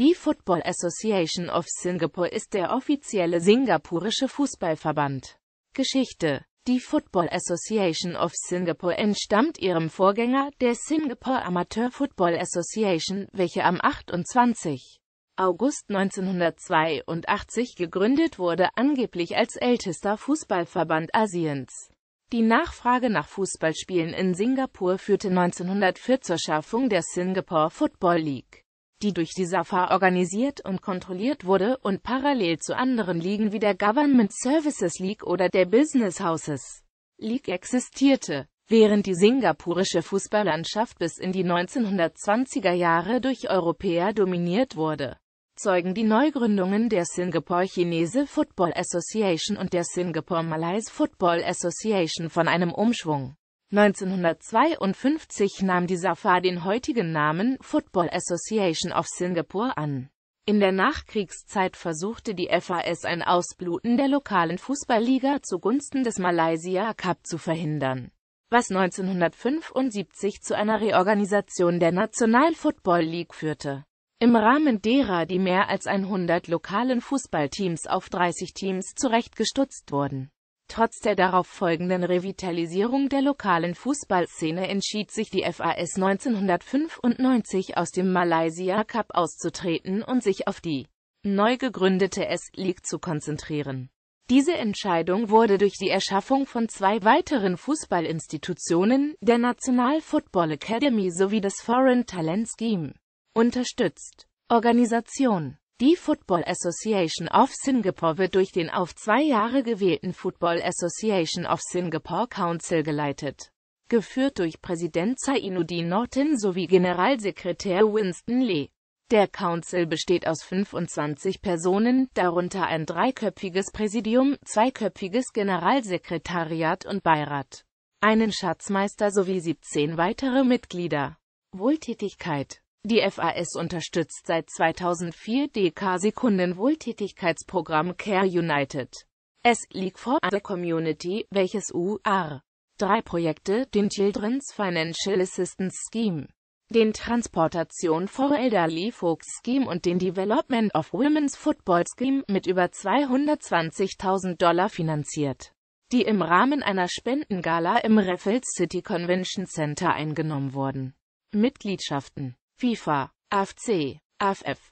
Die Football Association of Singapore ist der offizielle singapurische Fußballverband. Geschichte Die Football Association of Singapore entstammt ihrem Vorgänger, der Singapore Amateur Football Association, welche am 28. August 1982 gegründet wurde, angeblich als ältester Fußballverband Asiens. Die Nachfrage nach Fußballspielen in Singapur führte 1904 zur Schaffung der Singapore Football League die durch die SAFA organisiert und kontrolliert wurde und parallel zu anderen Ligen wie der Government Services League oder der Business Houses League existierte. Während die singapurische Fußballlandschaft bis in die 1920er Jahre durch Europäer dominiert wurde, zeugen die Neugründungen der Singapore Chinese Football Association und der Singapore Malays Football Association von einem Umschwung. 1952 nahm die SAFA den heutigen Namen Football Association of Singapore an. In der Nachkriegszeit versuchte die FAS ein Ausbluten der lokalen Fußballliga zugunsten des Malaysia Cup zu verhindern, was 1975 zu einer Reorganisation der National Football League führte. Im Rahmen derer die mehr als 100 lokalen Fußballteams auf 30 Teams zurechtgestutzt wurden. Trotz der darauf folgenden Revitalisierung der lokalen Fußballszene entschied sich die FAS 1995 aus dem Malaysia Cup auszutreten und sich auf die neu gegründete S-League zu konzentrieren. Diese Entscheidung wurde durch die Erschaffung von zwei weiteren Fußballinstitutionen, der National Football Academy sowie des Foreign Talent Scheme, unterstützt. Organisation die Football Association of Singapore wird durch den auf zwei Jahre gewählten Football Association of Singapore Council geleitet. Geführt durch Präsident Zainuddin Norton sowie Generalsekretär Winston Lee. Der Council besteht aus 25 Personen, darunter ein dreiköpfiges Präsidium, zweiköpfiges Generalsekretariat und Beirat, einen Schatzmeister sowie 17 weitere Mitglieder. Wohltätigkeit die FAS unterstützt seit 2004 DK Sekunden Wohltätigkeitsprogramm Care United. Es liegt vor der Community, welches UR. Drei Projekte, den Children's Financial Assistance Scheme, den Transportation for Elderly Folks Scheme und den Development of Women's Football Scheme mit über 220.000 Dollar finanziert, die im Rahmen einer Spendengala im Raffles City Convention Center eingenommen wurden. Mitgliedschaften FIFA, AFC, AFF.